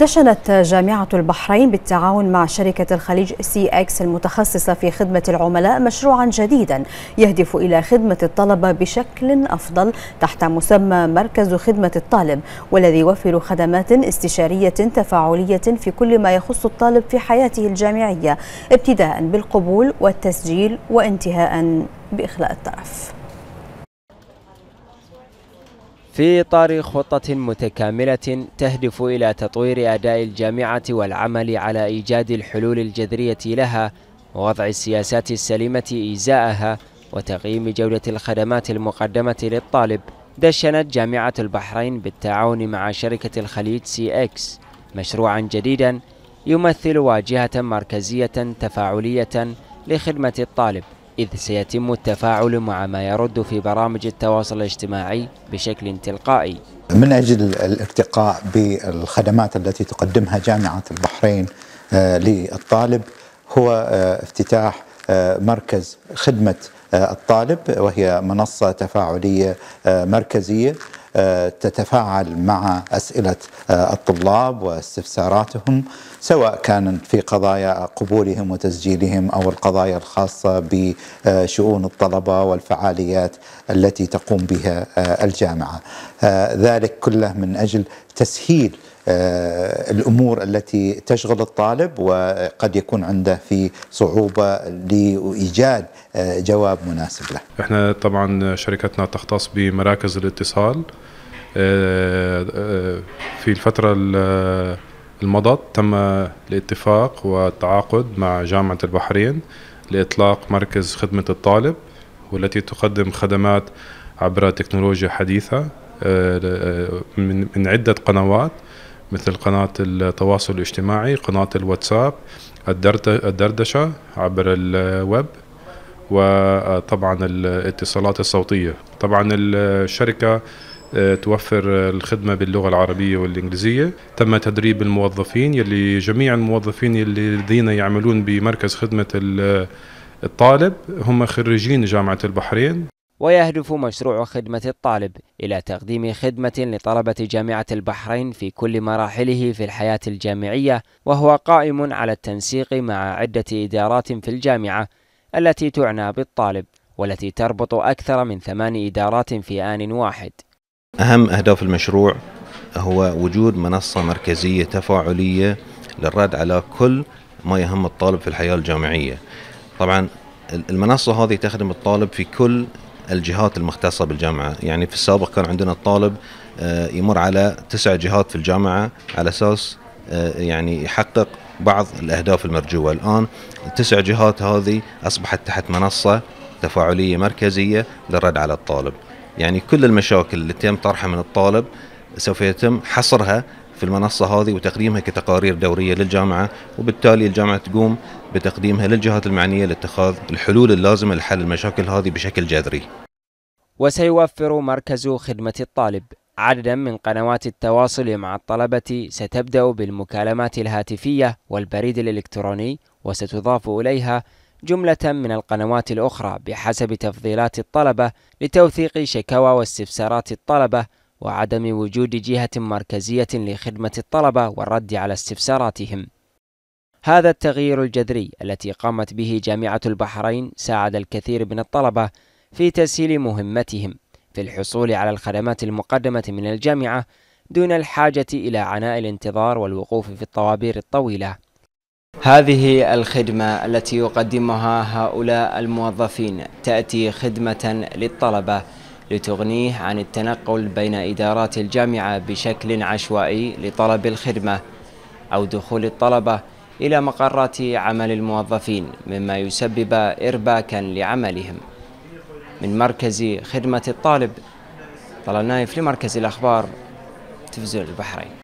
دشنت جامعة البحرين بالتعاون مع شركة الخليج سي اكس المتخصصة في خدمة العملاء مشروعا جديدا يهدف إلى خدمة الطلبة بشكل أفضل تحت مسمى مركز خدمة الطالب والذي يوفر خدمات استشارية تفاعلية في كل ما يخص الطالب في حياته الجامعية ابتداء بالقبول والتسجيل وانتهاء بإخلاء الطرف في إطار خطة متكاملة تهدف إلى تطوير أداء الجامعة والعمل على إيجاد الحلول الجذرية لها ووضع السياسات السليمة إزاءها وتقييم جودة الخدمات المقدمة للطالب دشنت جامعة البحرين بالتعاون مع شركة الخليج سي اكس مشروعا جديدا يمثل واجهة مركزية تفاعلية لخدمة الطالب إذ سيتم التفاعل مع ما يرد في برامج التواصل الاجتماعي بشكل تلقائي من أجل الارتقاء بالخدمات التي تقدمها جامعة البحرين آه، للطالب هو آه، افتتاح آه، مركز خدمة الطالب وهي منصة تفاعلية مركزية تتفاعل مع أسئلة آه، الطلاب واستفساراتهم سواء كان في قضايا قبولهم وتسجيلهم أو القضايا الخاصة بشؤون الطلبة والفعاليات التي تقوم بها آه، الجامعة آه، ذلك كله من أجل تسهيل الامور التي تشغل الطالب وقد يكون عنده في صعوبه لايجاد جواب مناسب له. احنا طبعا شركتنا تختص بمراكز الاتصال آه، آه، في الفترة المضت تم الاتفاق والتعاقد مع جامعة البحرين لإطلاق مركز خدمة الطالب والتي تقدم خدمات عبر تكنولوجيا حديثة آه، من عدة قنوات مثل قناة التواصل الاجتماعي قناة الواتساب الدردشة عبر الويب وطبعا الاتصالات الصوتية طبعا الشركة آه، توفر الخدمة باللغة العربية والإنجليزية تم تدريب الموظفين يلي جميع الموظفين يلي الذين يعملون بمركز خدمة الطالب هم خريجين جامعة البحرين ويهدف مشروع خدمة الطالب إلى تقديم خدمة لطلبة جامعة البحرين في كل مراحله في الحياة الجامعية وهو قائم على التنسيق مع عدة إدارات في الجامعة التي تعنى بالطالب والتي تربط أكثر من ثمان إدارات في آن واحد أهم أهداف المشروع هو وجود منصة مركزية تفاعلية للرد على كل ما يهم الطالب في الحياة الجامعية طبعا المنصة هذه تخدم الطالب في كل الجهات المختصة بالجامعة يعني في السابق كان عندنا الطالب آه، يمر على تسع جهات في الجامعة على أساس آه، يعني يحقق بعض الأهداف المرجوة الآن التسع جهات هذه أصبحت تحت منصة تفاعلية مركزية للرد على الطالب يعني كل المشاكل اللي تم طرحها من الطالب سوف يتم حصرها في المنصة هذه وتقديمها كتقارير دورية للجامعة وبالتالي الجامعة تقوم بتقديمها للجهات المعنية لاتخاذ الحلول اللازمة لحل المشاكل هذه بشكل جذري وسيوفر مركز خدمة الطالب عددا من قنوات التواصل مع الطلبة ستبدأ بالمكالمات الهاتفية والبريد الإلكتروني وستضاف إليها جملة من القنوات الأخرى بحسب تفضيلات الطلبة لتوثيق شكاوى واستفسارات الطلبة وعدم وجود جهة مركزية لخدمة الطلبة والرد على استفساراتهم. هذا التغيير الجذري التي قامت به جامعة البحرين ساعد الكثير من الطلبة في تسهيل مهمتهم في الحصول على الخدمات المقدمة من الجامعة دون الحاجة إلى عناء الانتظار والوقوف في الطوابير الطويلة. هذه الخدمة التي يقدمها هؤلاء الموظفين تأتي خدمة للطلبة لتغنيه عن التنقل بين إدارات الجامعة بشكل عشوائي لطلب الخدمة أو دخول الطلبة إلى مقرات عمل الموظفين مما يسبب إرباكا لعملهم من مركز خدمة الطالب طلال نايف لمركز الأخبار تلفزيون البحرين